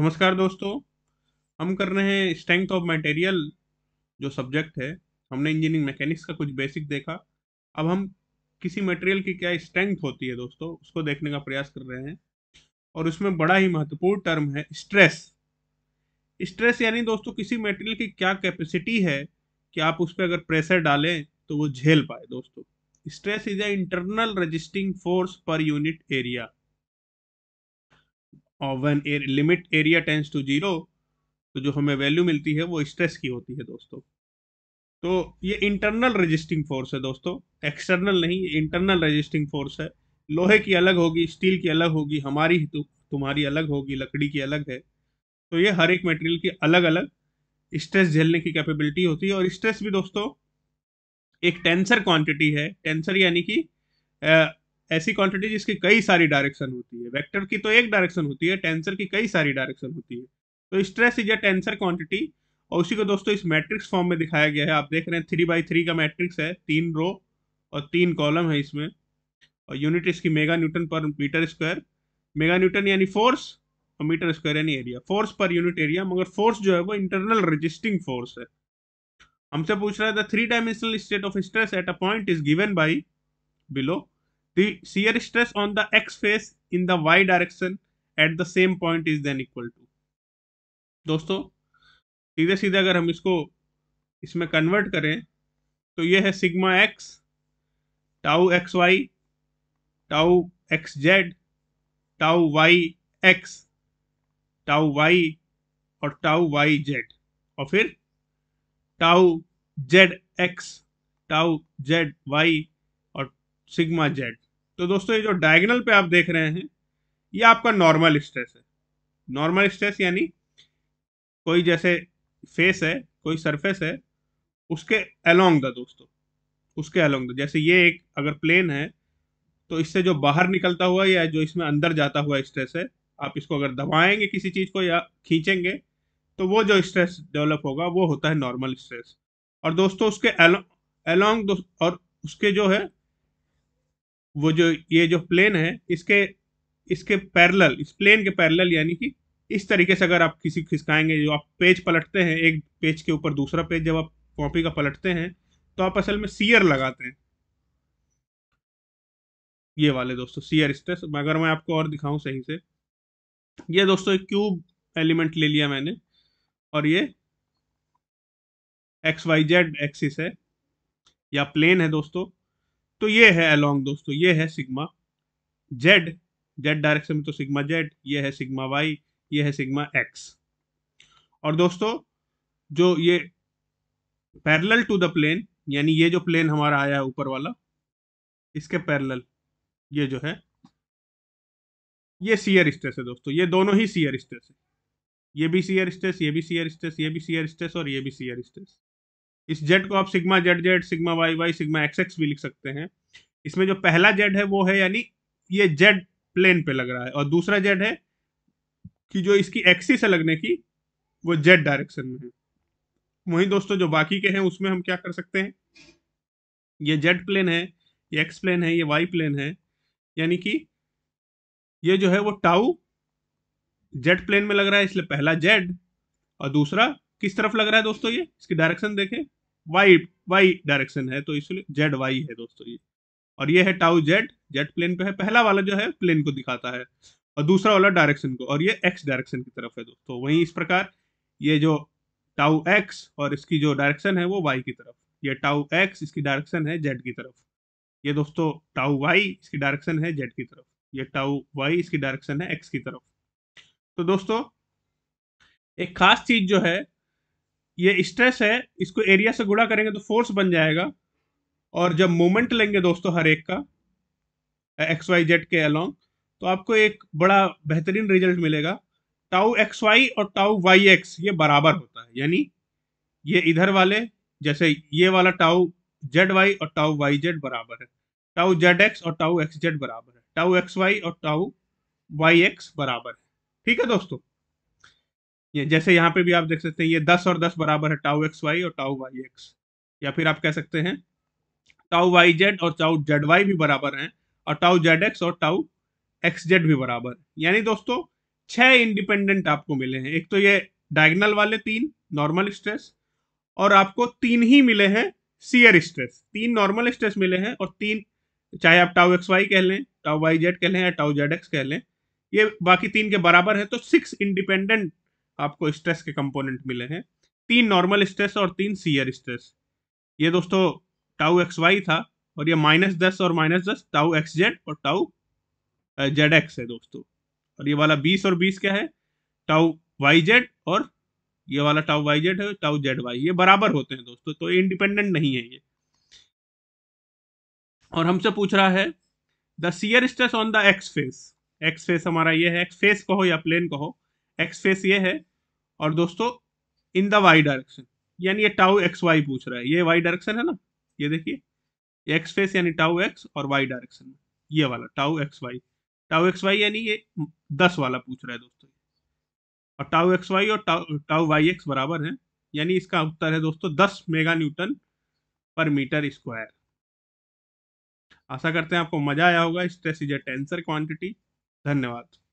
नमस्कार दोस्तों हम कर रहे हैं स्ट्रेंथ ऑफ मटेरियल जो सब्जेक्ट है हमने इंजीनियरिंग मैकेनिक्स का कुछ बेसिक देखा अब हम किसी मटेरियल की क्या स्ट्रेंथ होती है दोस्तों उसको देखने का प्रयास कर रहे हैं और उसमें बड़ा ही महत्वपूर्ण टर्म है स्ट्रेस स्ट्रेस यानी दोस्तों किसी मटेरियल की क्या कैपेसिटी है कि आप उस पर अगर प्रेशर डालें तो वो झेल पाए दोस्तों stress is a internal resisting force per unit area और one uh, limit area tends to zero तो जो हमें वैल्यू मिलती है वो स्ट्रेस की होती है दोस्तों तो ये इंटरनल रजिस्टिंग फोर्स है दोस्तों एक्सटर्नल नहीं ये इंटरनल रजिस्टिंग फोर्स है लोहे की अलग होगी स्टील की अलग होगी हमारी तु, तो, तुम्हारी अलग होगी लकड़ी की अलग है तो ये हर एक मटेरियल की अलग अलग स्ट्रेस झेलने की कैपेबिलिटी होती है और स्ट्रेस भी दोस्तों एक टेंसर क्वांटिटी है टेंसर यानी कि ऐसी क्वांटिटी जिसकी कई सारी डायरेक्शन होती है वेक्टर की तो एक डायरेक्शन होती है टेंसर की कई सारी डायरेक्शन होती है तो stress is a tensor quantity और उसी को दोस्तों इस मैट्रिक्स फॉर्म में दिखाया गया है आप देख रहे हैं थ्री बाई थ्री का मैट्रिक्स है तीन रो और तीन कॉलम है इसमें और यूनिट इसकी mega newton per metre square mega newton यानी फोर्स और मीटर स्क्वायर यानी area force per unit area मगर फोर्स जो है वो इंटरनल रजिस्टिंग फोर्स है हमसे पूछ रहा है three dimensional state of stress at a point is given by below the shear stress on the x face in the y direction at the same point is then equal to दोस्तों सीधे सीधे अगर हम इसको इसमें convert करें तो ये है sigma x tau x y tau x z tau y x tau y और टाउ वाई जेड और फिर tau z x tau z y और सिग्मा जेड तो दोस्तों ये जो डायगनल पे आप देख रहे हैं ये आपका नॉर्मल स्ट्रेस है नॉर्मल स्ट्रेस यानी कोई जैसे फेस है कोई सरफेस है उसके अलोंग द दोस्तों उसके अलोंग द जैसे ये एक अगर प्लेन है तो इससे जो बाहर निकलता हुआ या जो इसमें अंदर जाता हुआ स्ट्रेस है आप इसको अगर दबाएंगे किसी चीज़ को या खींचेंगे तो वो जो स्ट्रेस डेवलप होगा वो होता है नॉर्मल स्ट्रेस और दोस्तों उसके अलोंग दो, और उसके जो है वो जो ये जो प्लेन है इसके इसके पैरेलल इस प्लेन के पैरेलल यानी कि इस तरीके से अगर आप किसी खिसकाएंगे जो आप पेज पलटते हैं एक पेज के ऊपर दूसरा पेज जब आप कॉपी का पलटते हैं तो आप असल में सीयर लगाते हैं ये वाले दोस्तों सीयर स्ट्रेस अगर मैं आपको और दिखाऊं सही से ये दोस्तों एक क्यूब एलिमेंट ले लिया मैंने और ये एक्स वाई जेड एक्सिस है या प्लेन है दोस्तों तो ये है अलोंग दोस्तों ये है सिग्मा जेड जेड डायरेक्शन में तो सिग्मा जेड ये है सिग्मा वाई ये है सिग्मा एक्स और दोस्तों जो ये पैरेलल टू द प्लेन यानी ये जो प्लेन हमारा आया है ऊपर वाला इसके पैरेलल ये जो है ये सीयर स्ट्रेस है दोस्तों ये दोनों ही सीयर स्ट्रेस है ये भी सीयर स्ट्रेस ये भी सीयर स्ट्रेस ये भी सीयर स्ट्रेस और ये भी सीयर स्ट्रेस इस जेड को आप sigma Z Z sigma Y Y sigma X X भी लिख सकते हैं इसमें जो पहला जेड है वो है यानी ये जेड प्लेन पे लग रहा है और दूसरा जेड है कि जो इसकी एक्सिस है लगने की वो जेड डायरेक्शन में है वहीं दोस्तों जो बाकी के हैं उसमें हम क्या कर सकते हैं ये जेड प्लेन है ये एक्स प्लेन है ये वाई प्लेन है यानी कि ये जो है वो टाउ जेड प्लेन में लग रहा है इसलिए पहला जेड और दूसरा किस तरफ लग रहा है दोस्तों ये इसकी डायरेक्शन देखें वाई वाई डायरेक्शन है तो इसलिए जेड वाई है दोस्तों ये और ये है टाउ जेड जेड प्लेन पे है पहला वाला जो है प्लेन को दिखाता है और दूसरा वाला डायरेक्शन को और ये एक्स डायरेक्शन की तरफ है दोस्तों वहीं इस प्रकार ये जो टाउ एक्स और इसकी जो डायरेक्शन है वो वाई की तरफ ये टाउ एक्स इसकी डायरेक्शन है जेड की तरफ ये दोस्तों टाउ वाई इसकी डायरेक्शन है जेड की तरफ ये टाउ वाई इसकी डायरेक्शन है एक्स की तरफ तो दोस्तों एक खास चीज जो है ये स्ट्रेस है इसको एरिया से गुड़ा करेंगे तो फोर्स बन जाएगा और जब मोमेंट लेंगे दोस्तों हर एक का एक्स वाई जेड के अलोंग तो आपको एक बड़ा बेहतरीन रिजल्ट मिलेगा टाउ एक्स वाई और टाउ वाई एक्स ये बराबर होता है यानी ये इधर वाले जैसे ये वाला टाउ जेड वाई और टाउ वाई जेड बराबर है टाउ जेड एक्स और टाउ एक्स जेड बराबर है टाउ एक्स वाई और टाउ वाई एक्स बराबर है ठीक है दोस्तों ये जैसे यहाँ पे भी आप देख सकते हैं ये दस और दस बराबर है टाउ एक्स वाई और टाउ वाई एक्स या फिर आप कह सकते हैं टाउ वाई जेड और टाउ जेड वाई भी बराबर हैं और टाउ जेड एक्स और टाउ एक्स जेड भी बराबर यानी दोस्तों छह इंडिपेंडेंट आपको मिले हैं एक तो ये डायगनल वाले तीन नॉर्मल स्ट्रेस और आपको तीन ही मिले हैं सीयर स्ट्रेस तीन नॉर्मल स्ट्रेस मिले हैं और तीन चाहे आप टाउ एक्स वाई कह लें टाउ वाई जेड कह लें या टाउ जेड एक्स कह लें ये बाकी तीन के बराबर है तो सिक्स इंडिपेंडेंट आपको स्ट्रेस के कंपोनेंट मिले हैं तीन नॉर्मल स्ट्रेस और तीन सीयर स्ट्रेस ये दोस्तों टाउ एक्स वाई था और ये माइनस दस और माइनस दस टाउ एक्स जेड और टाउ जेड एक्स है दोस्तों और ये वाला बीस और बीस क्या है टाउ वाई जेड और ये वाला टाउ वाई जेड है टाउ जेड वाई ये बराबर होते हैं दोस्तों तो इंडिपेंडेंट नहीं है ये और हमसे पूछ रहा है the shear stress on the x face x face हमारा ये है एक्स फेस कहो या प्लेन कहो एक्स फेस ये है और दोस्तों इन द वाई डायरेक्शन यानी ये टाउ एक्स वाई पूछ रहा है ये वाई डायरेक्शन है ना ये देखिए एक्स फेस यानी टाउ एक्स और वाई डायरेक्शन में ये वाला tau x y tau x y यानी ये दस वाला पूछ रहा है दोस्तों और टाउ एक्स वाई और टाउ टाउ वाई एक्स बराबर है यानी इसका उत्तर है दोस्तों दस mega newton per metre square आशा करते हैं आपको मजा आया होगा इस इज इज टेंसर क्वांटिटी धन्यवाद